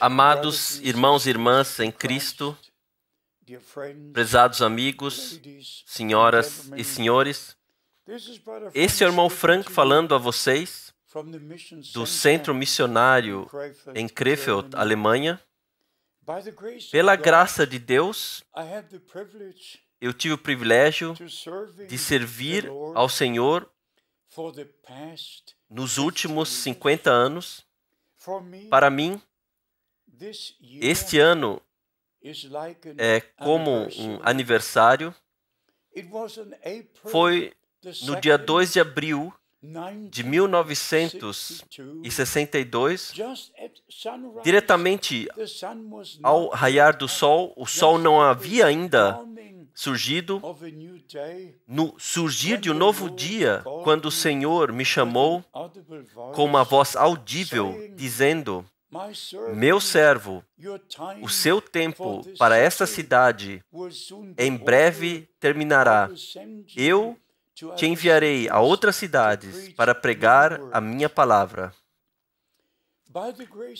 Amados irmãos e irmãs em Cristo, prezados amigos, senhoras e senhores, esse é o irmão Frank falando a vocês do Centro Missionário em Krefeld, Alemanha. Pela graça de Deus, eu tive o privilégio de servir ao Senhor nos últimos 50 anos para mim, este ano é como um aniversário. Foi no dia 2 de abril de 1962, diretamente ao raiar do sol, o sol não havia ainda surgido no surgir de um novo dia, quando o Senhor me chamou com uma voz audível, dizendo: Meu servo, o seu tempo para esta cidade em breve terminará. Eu te enviarei a outras cidades para pregar a minha palavra.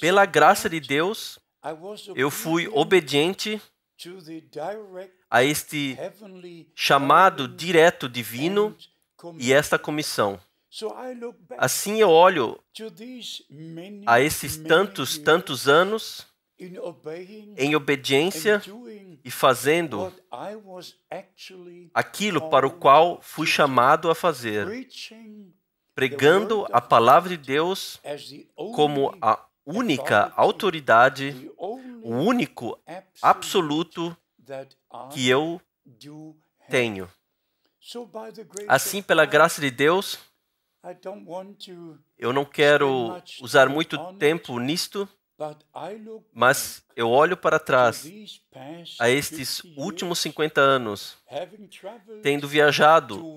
Pela graça de Deus, eu fui obediente a este chamado direto divino e esta comissão. Assim eu olho a esses tantos, tantos anos em obediência e fazendo aquilo para o qual fui chamado a fazer, pregando a palavra de Deus como a é única autoridade, o único absoluto que eu tenho. Assim, pela graça de Deus, eu não quero usar muito tempo nisto, mas eu olho para trás a estes últimos 50 anos, tendo viajado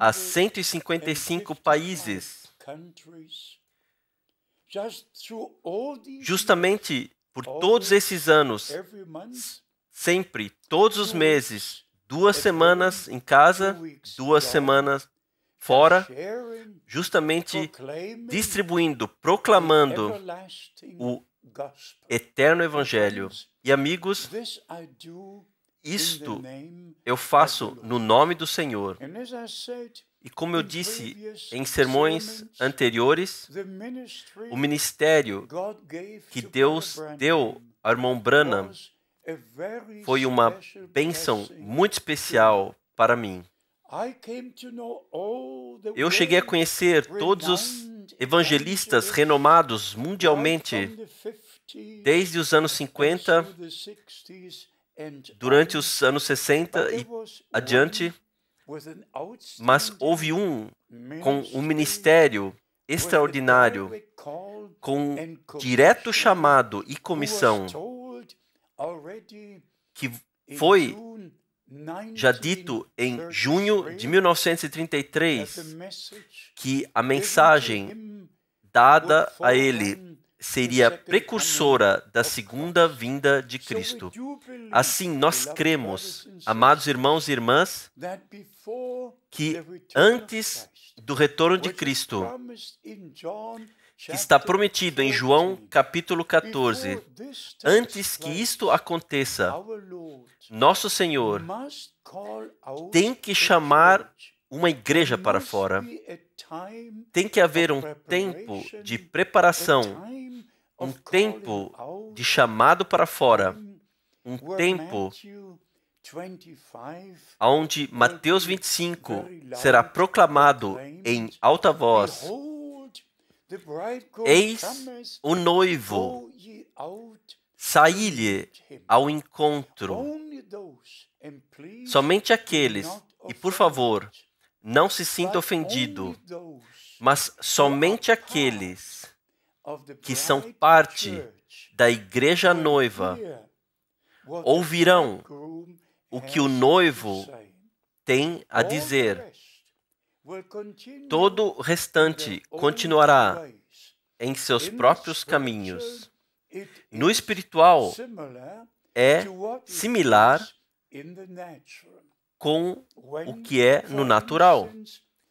a 155 países, Justamente por todos esses anos, sempre, todos os meses, duas semanas em casa, duas semanas fora, justamente distribuindo, proclamando o eterno Evangelho. E amigos, isto eu faço no nome do Senhor. E como eu disse em sermões anteriores, o ministério que Deus deu ao irmão Branham foi uma bênção muito especial para mim. Eu cheguei a conhecer todos os evangelistas renomados mundialmente desde os anos 50, durante os anos 60 e adiante. Mas houve um com um ministério extraordinário, com direto chamado e comissão, que foi já dito em junho de 1933 que a mensagem dada a ele seria é precursora da segunda vinda de Cristo. Assim, nós cremos, amados irmãos e irmãs, que antes do retorno de Cristo, que está prometido em João capítulo 14, antes que isto aconteça, nosso Senhor tem que chamar uma igreja para fora. Tem que haver um tempo de preparação um tempo de chamado para fora, um tempo onde Mateus 25 será proclamado em alta voz: Eis o noivo, saí-lhe ao encontro. Somente aqueles, e por favor, não se sinta ofendido, mas somente aqueles que são parte da igreja noiva ouvirão o que o noivo tem a dizer. Todo o restante continuará em seus próprios caminhos. No espiritual, é similar com o que é no natural.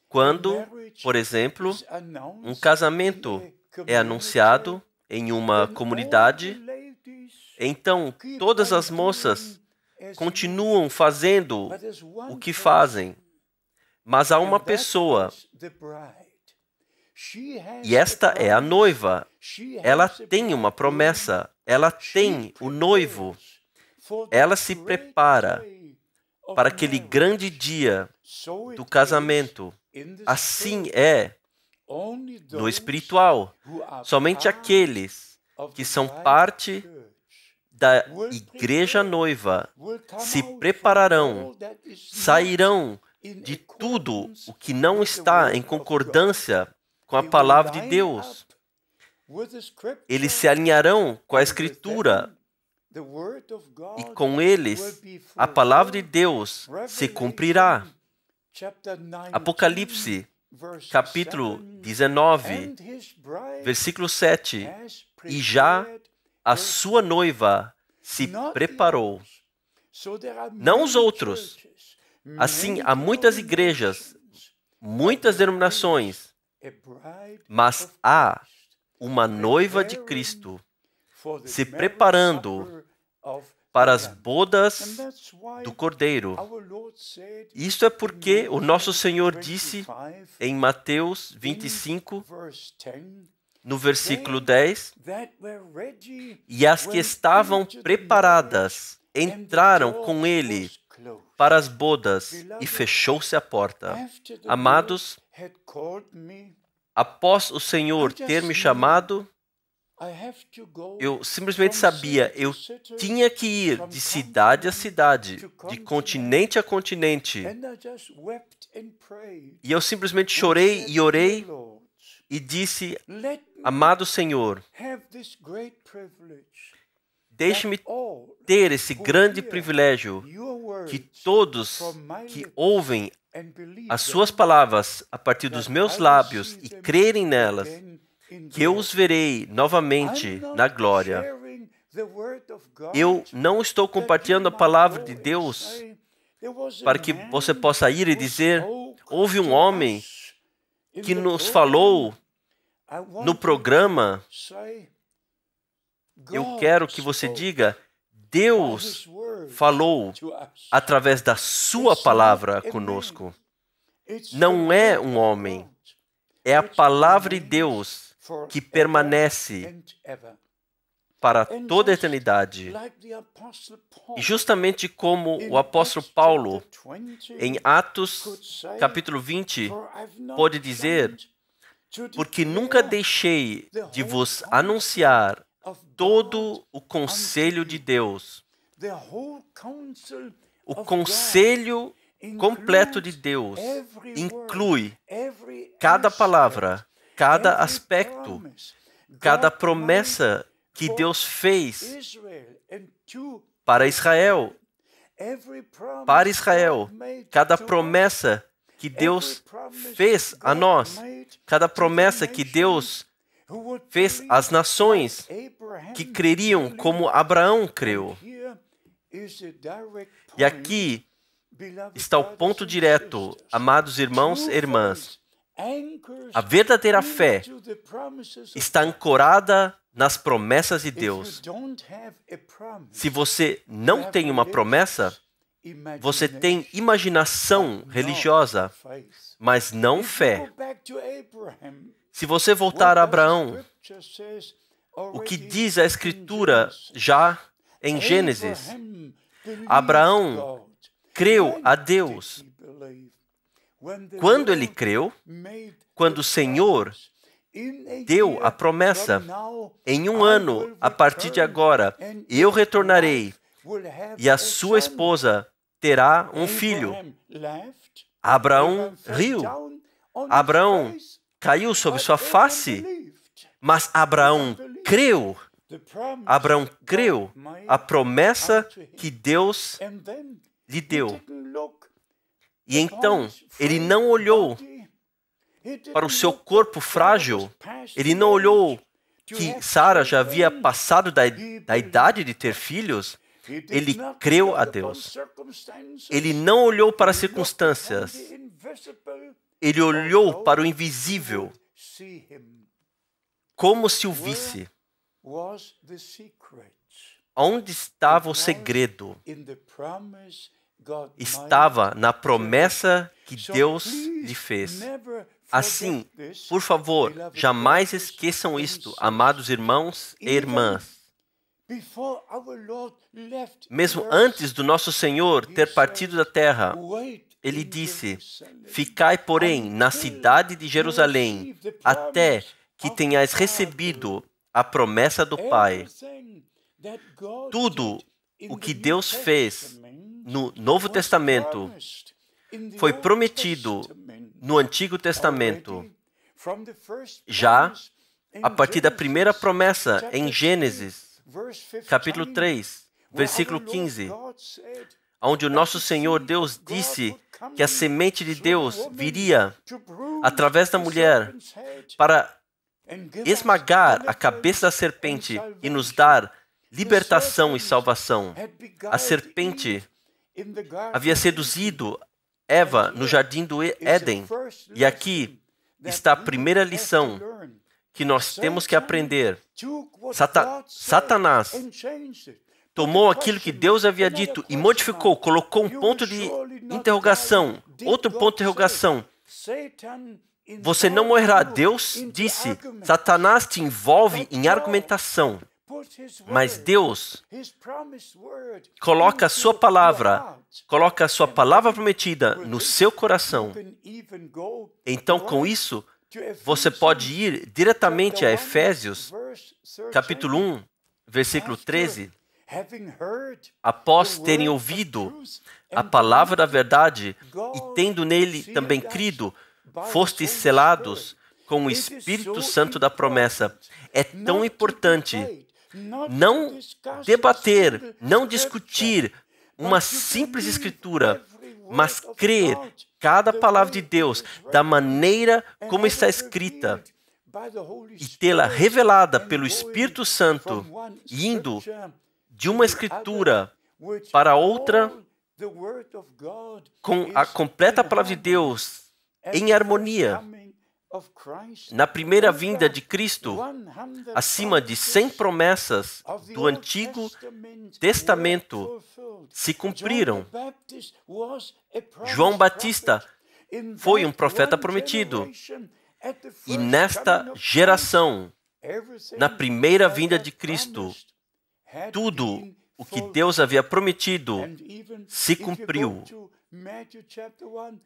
Quando, por exemplo, um casamento é anunciado em uma comunidade, então todas as moças continuam fazendo o que fazem. Mas há uma pessoa, e esta é a noiva. Ela tem uma promessa, ela tem o noivo, ela se prepara para aquele grande dia do casamento. Assim é no espiritual. Somente aqueles que são parte da igreja noiva se prepararão, sairão de tudo o que não está em concordância com a palavra de Deus. Eles se alinharão com a Escritura e com eles a palavra de Deus se cumprirá. Apocalipse capítulo 19, versículo 7. E já a sua noiva se preparou. Não os outros. Assim, há muitas igrejas, muitas denominações, mas há uma noiva de Cristo se preparando para as bodas do Cordeiro. Isso é porque o nosso Senhor disse em Mateus 25, no versículo 10, e as que estavam preparadas entraram com ele para as bodas e fechou-se a porta. Amados, após o Senhor ter me chamado, eu simplesmente sabia, eu tinha que ir de cidade a cidade, de continente a continente. E eu simplesmente chorei e orei e disse: Amado Senhor, deixe-me ter esse grande privilégio que todos que ouvem as Suas palavras a partir dos meus lábios e crerem nelas que eu os verei novamente na glória. Eu não estou compartilhando a palavra de Deus para que você possa ir e dizer: houve um homem que nos falou no programa. Eu quero que você diga: Deus falou através da Sua palavra conosco. Não é um homem, é a palavra de Deus que permanece para toda a eternidade. E justamente como o apóstolo Paulo, em Atos capítulo 20, pode dizer: Porque nunca deixei de vos anunciar todo o conselho de Deus, o conselho completo de Deus inclui cada palavra cada aspecto, cada promessa que Deus fez para Israel. Para Israel, cada promessa que Deus fez a nós, cada promessa que Deus fez às nações que creriam como Abraão creu. E aqui está o ponto direto, amados irmãos e irmãs. A verdadeira fé está ancorada nas promessas de Deus. Se você não tem uma promessa, você tem imaginação religiosa, mas não fé. Se você voltar a Abraão, o que diz a Escritura já em Gênesis, Abraão creu a Deus quando ele creu, quando o Senhor deu a promessa, em um ano, a partir de agora, eu retornarei e a sua esposa terá um filho. Abraão riu. Abraão caiu sobre sua face, mas Abraão creu. Abraão creu a promessa que Deus lhe deu. E então, ele não olhou para o seu corpo frágil, ele não olhou que Sara já havia passado da, da idade de ter filhos, ele creu a Deus. Ele não olhou para as circunstâncias, ele olhou para o invisível, como se o visse. Onde estava o segredo? estava na promessa que Deus lhe fez. Assim, por favor, jamais esqueçam isto, amados irmãos e irmãs. Mesmo antes do nosso Senhor ter partido da terra, ele disse: Ficai, porém, na cidade de Jerusalém, até que tenhais recebido a promessa do Pai. Tudo o que Deus fez no Novo Testamento foi prometido no Antigo Testamento, já a partir da primeira promessa em Gênesis, capítulo 3, versículo 15, onde o nosso Senhor Deus disse que a semente de Deus viria através da mulher para esmagar a cabeça da serpente e nos dar libertação e salvação. A serpente havia seduzido Eva no jardim do Éden. E aqui está a primeira lição que nós temos que aprender. Sata Satanás tomou aquilo que Deus havia dito e modificou, colocou um ponto de interrogação, outro ponto de interrogação. Você não morrerá. Deus disse: Satanás te envolve em argumentação. Mas Deus coloca a sua palavra, coloca a sua palavra prometida no seu coração. Então, com isso, você pode ir diretamente a Efésios, capítulo 1, versículo 13. Após terem ouvido a palavra da verdade e tendo nele também crido, fostes selados com o Espírito Santo da promessa. É tão importante não debater, não discutir uma simples escritura, mas crer cada palavra de Deus da maneira como está escrita e tê-la revelada pelo Espírito Santo, indo de uma escritura para outra com a completa palavra de Deus em harmonia na primeira vinda de Cristo, acima de 100 promessas do Antigo Testamento se cumpriram. João Batista foi um profeta prometido. E nesta geração, na primeira vinda de Cristo, tudo o que Deus havia prometido se cumpriu.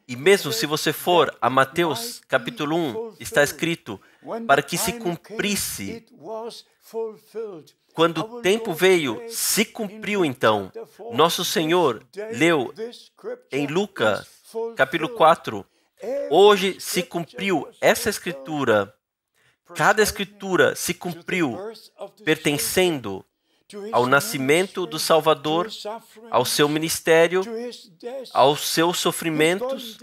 E mesmo se você for a Mateus capítulo 1, está escrito: para que se cumprisse. Quando o tempo veio, se cumpriu então. Nosso Senhor leu em Lucas capítulo 4: hoje se cumpriu essa escritura. Cada escritura se cumpriu pertencendo ao nascimento do Salvador, ao seu ministério, aos seus sofrimentos,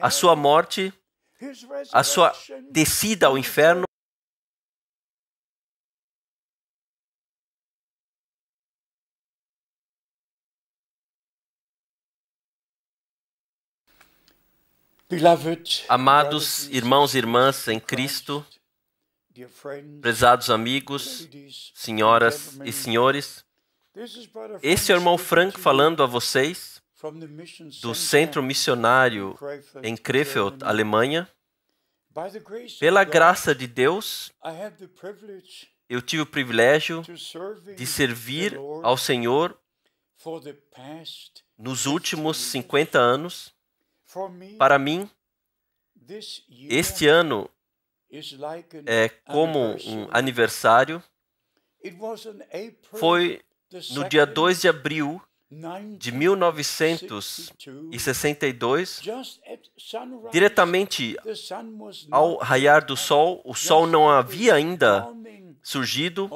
à sua morte, à sua descida ao inferno. Amados irmãos e irmãs em Cristo, Prezados amigos, senhoras e senhores, esse é o irmão Frank falando a vocês do Centro Missionário em Krefeld, Alemanha. Pela graça de Deus, eu tive o privilégio de servir ao Senhor nos últimos 50 anos. Para mim, este ano é como um aniversário. Foi no dia 2 de abril de 1962, diretamente ao raiar do sol, o sol não havia ainda surgido.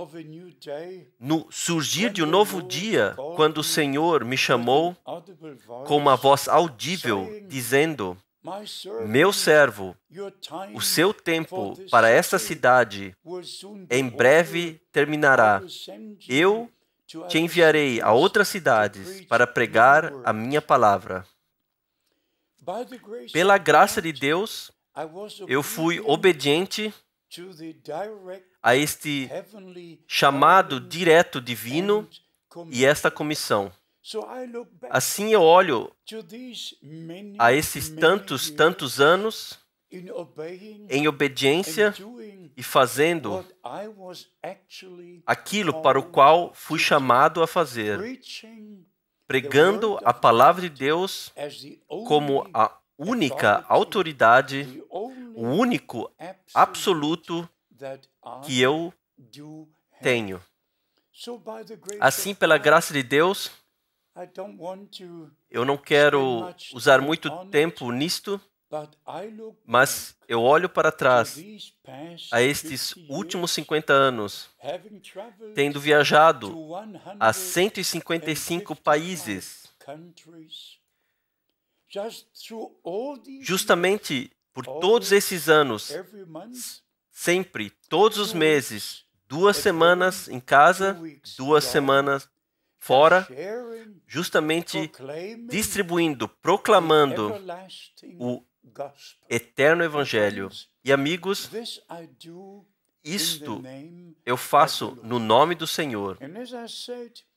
No surgir de um novo dia, quando o Senhor me chamou com uma voz audível, dizendo: meu servo, o seu tempo para esta cidade em breve terminará. Eu te enviarei a outras cidades para pregar a minha palavra. Pela graça de Deus, eu fui obediente a este chamado direto divino e esta comissão. Assim eu olho a esses tantos, tantos anos em obediência e fazendo aquilo para o qual fui chamado a fazer, pregando a palavra de Deus como a única autoridade, o único absoluto que eu tenho. Assim, pela graça de Deus, eu não quero usar muito tempo nisto, mas eu olho para trás a estes últimos 50 anos, tendo viajado a 155 países, justamente por todos esses anos, sempre, todos os meses, duas semanas em casa, duas semanas fora, justamente distribuindo, proclamando o eterno Evangelho. E amigos, isto eu faço no nome do Senhor.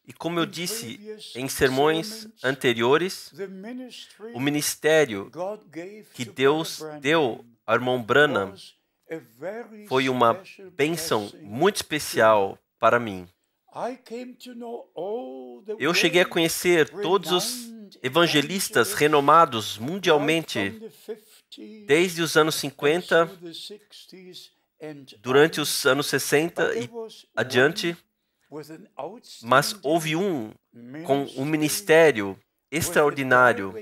E como eu disse em sermões anteriores, o ministério que Deus deu ao irmão Branham foi uma bênção muito especial para mim. Eu cheguei a conhecer todos os evangelistas renomados mundialmente desde os anos 50, durante os anos 60 e adiante, mas houve um com um ministério extraordinário,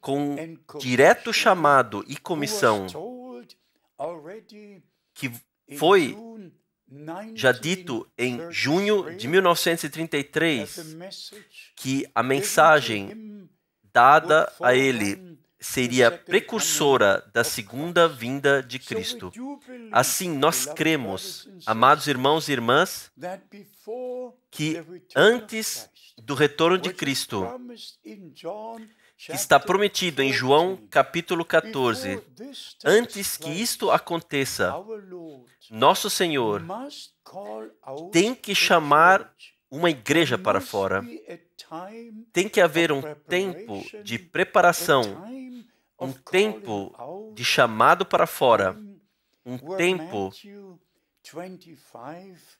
com direto chamado e comissão, que foi já dito em junho de 1933 que a mensagem dada a ele seria precursora da segunda vinda de Cristo. Assim, nós cremos, amados irmãos e irmãs, que antes do retorno de Cristo, está prometido em João capítulo 14. Antes que isto aconteça, nosso Senhor tem que chamar uma igreja para fora. Tem que haver um tempo de preparação, um tempo de chamado para fora, um tempo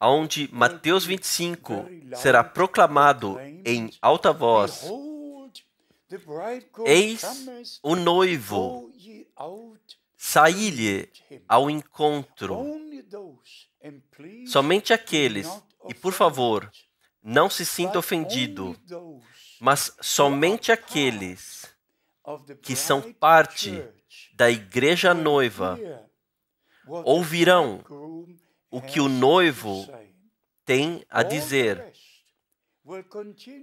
onde Mateus 25 será proclamado em alta voz Eis o noivo, saí-lhe ao encontro. Somente aqueles, e por favor, não se sinta ofendido, mas somente aqueles que são parte da igreja noiva ouvirão o que o noivo tem a dizer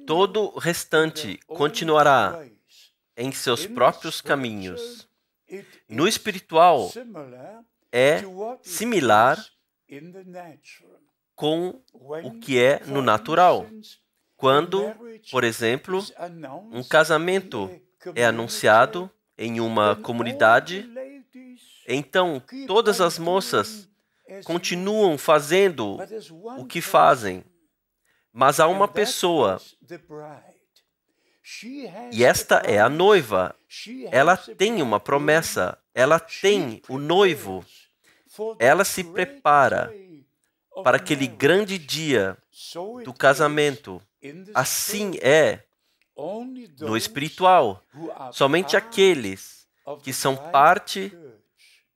Todo o restante continuará em seus próprios caminhos. No espiritual, é similar com o que é no natural. Quando, por exemplo, um casamento é anunciado em uma comunidade, então todas as moças continuam fazendo o que fazem, mas há uma pessoa. E esta é a noiva. Ela tem uma promessa. Ela tem o noivo. Ela se prepara para aquele grande dia do casamento. Assim é no espiritual. Somente aqueles que são parte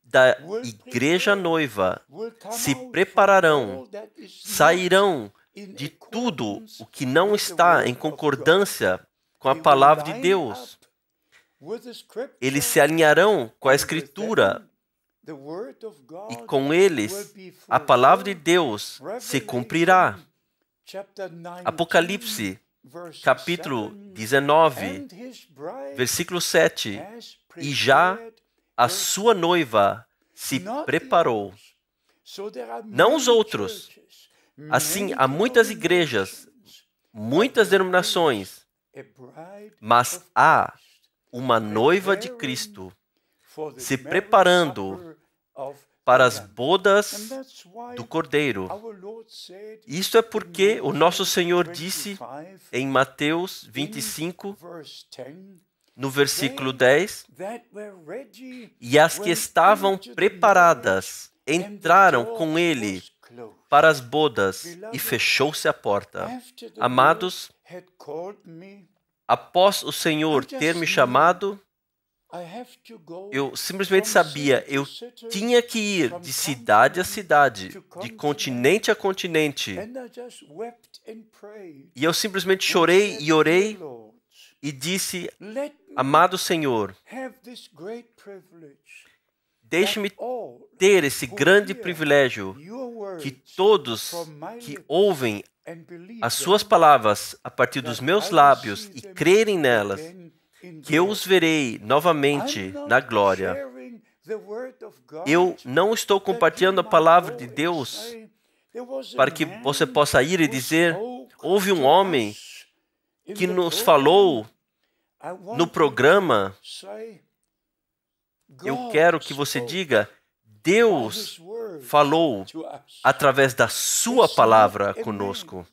da igreja noiva se prepararão, sairão de tudo o que não está em concordância com a palavra de Deus. Eles se alinharão com a Escritura e com eles a palavra de Deus se cumprirá. Apocalipse, capítulo 19, versículo 7. E já a sua noiva se preparou. Não os outros, Assim, há muitas igrejas, muitas denominações, mas há uma noiva de Cristo se preparando para as bodas do Cordeiro. Isso é porque o nosso Senhor disse em Mateus 25, no versículo 10, e as que estavam preparadas entraram com ele para as bodas e fechou-se a porta. Amados, após o Senhor ter me chamado, eu simplesmente sabia, eu tinha que ir de cidade a cidade, de continente a continente. E eu simplesmente chorei e orei e disse: Amado Senhor, Deixe-me ter esse grande privilégio que todos que ouvem as suas palavras a partir dos meus lábios e crerem nelas, que eu os verei novamente na glória. Eu não estou compartilhando a palavra de Deus para que você possa ir e dizer: houve um homem que nos falou no programa eu quero que você diga: Deus falou através da Sua palavra conosco.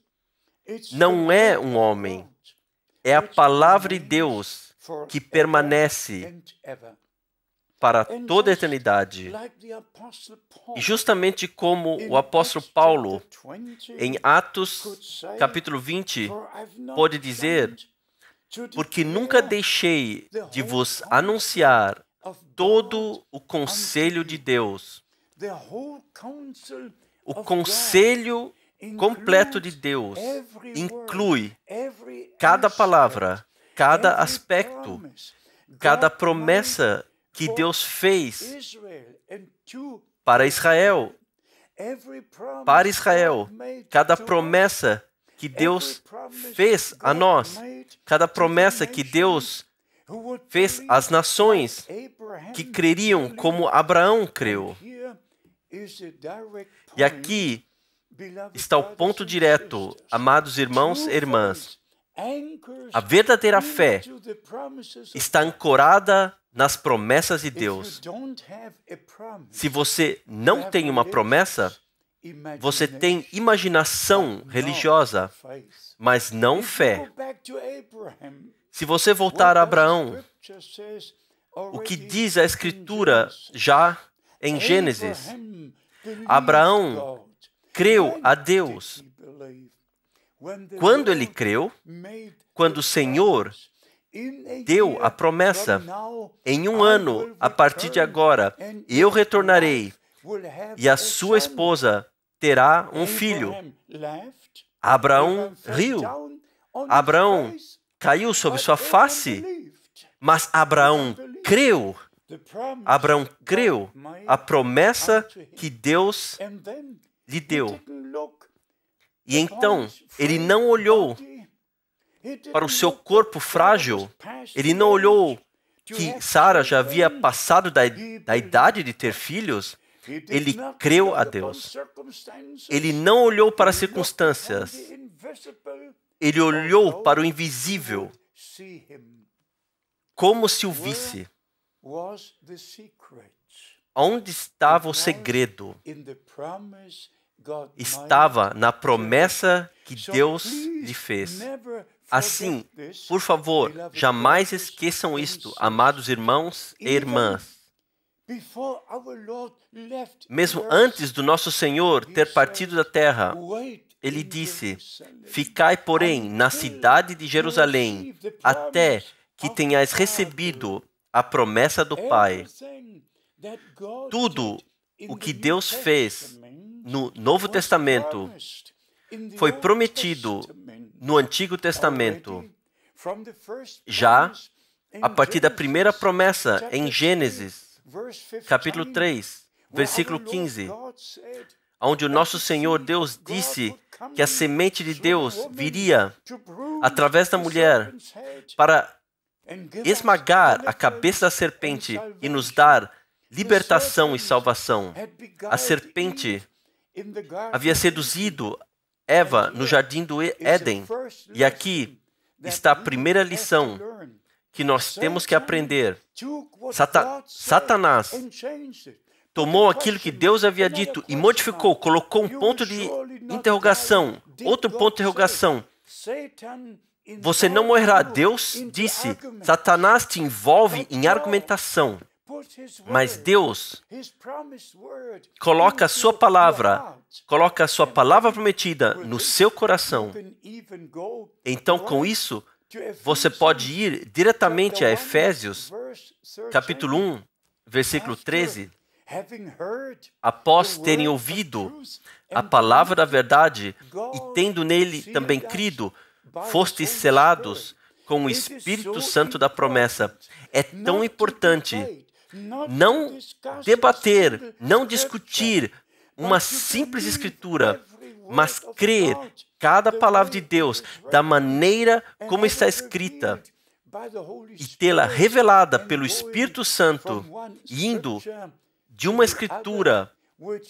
Não é um homem, é a palavra de Deus que permanece para toda a eternidade. E justamente como o apóstolo Paulo, em Atos capítulo 20, pode dizer: Porque nunca deixei de vos anunciar todo o conselho de Deus. O conselho completo de Deus inclui cada palavra, cada aspecto, cada promessa que Deus fez para Israel. Para Israel, cada promessa que Deus fez a nós, cada promessa que Deus fez as nações que creriam como Abraão creu. E aqui está o ponto direto, amados irmãos e irmãs. A verdadeira fé está ancorada nas promessas de Deus. Se você não tem uma promessa, você tem imaginação religiosa, mas não fé. Se você voltar a Abraão, o que diz a Escritura já em Gênesis, Abraão creu a Deus. Quando ele creu, quando o Senhor deu a promessa, em um ano, a partir de agora, eu retornarei e a sua esposa terá um filho. Abraão riu. Abraão caiu sobre sua face, mas Abraão creu. Abraão creu a promessa que Deus lhe deu. E então, ele não olhou para o seu corpo frágil, ele não olhou que Sara já havia passado da, da idade de ter filhos, ele creu a Deus. Ele não olhou para as circunstâncias. Ele olhou para o invisível como se o visse. Onde estava o segredo? Estava na promessa que Deus lhe fez. Assim, por favor, jamais esqueçam isto, amados irmãos e irmãs. Mesmo antes do nosso Senhor ter partido da terra, ele disse: Ficai, porém, na cidade de Jerusalém, até que tenhais recebido a promessa do Pai. Tudo o que Deus fez no Novo Testamento foi prometido no Antigo Testamento. Já a partir da primeira promessa em Gênesis, capítulo 3, versículo 15, onde o nosso Senhor Deus disse que a semente de Deus viria através da mulher para esmagar a cabeça da serpente e nos dar libertação e salvação. A serpente havia seduzido Eva no jardim do Éden, e aqui está a primeira lição que nós temos que aprender. Sata Satanás tomou aquilo que Deus havia dito e modificou, colocou um ponto de interrogação, outro ponto de interrogação. Você não morrerá. Deus disse: Satanás te envolve em argumentação. Mas Deus coloca a sua palavra, coloca a sua palavra prometida no seu coração. Então, com isso, você pode ir diretamente a Efésios, capítulo 1, versículo 13 após terem ouvido a palavra da verdade e tendo nele também crido, fostes selados com o Espírito Santo da promessa. É tão importante não debater, não discutir uma simples escritura, mas crer cada palavra de Deus da maneira como está escrita e tê-la revelada pelo Espírito Santo, indo de uma escritura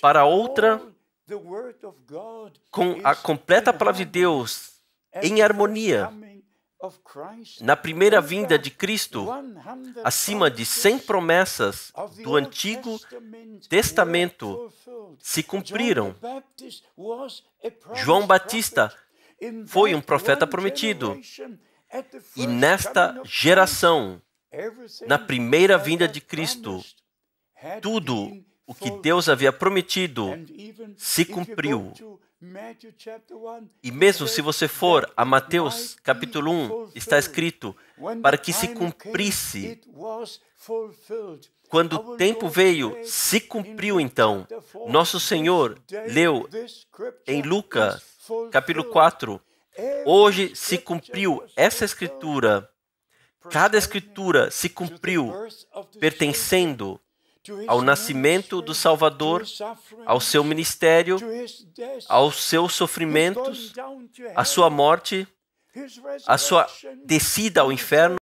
para outra, com a completa palavra de Deus em harmonia, na primeira vinda de Cristo, acima de 100 promessas do Antigo Testamento se cumpriram. João Batista foi um profeta prometido. E nesta geração, na primeira vinda de Cristo, tudo o que Deus havia prometido se cumpriu. E mesmo se você for a Mateus capítulo 1, está escrito: para que se cumprisse. Quando o tempo veio, se cumpriu então. Nosso Senhor leu em Lucas capítulo 4: hoje se cumpriu essa escritura. Cada escritura se cumpriu pertencendo ao nascimento do é Salvador, ao seu ministério, aos seus sofrimentos, à sua morte, à sua descida ao inferno,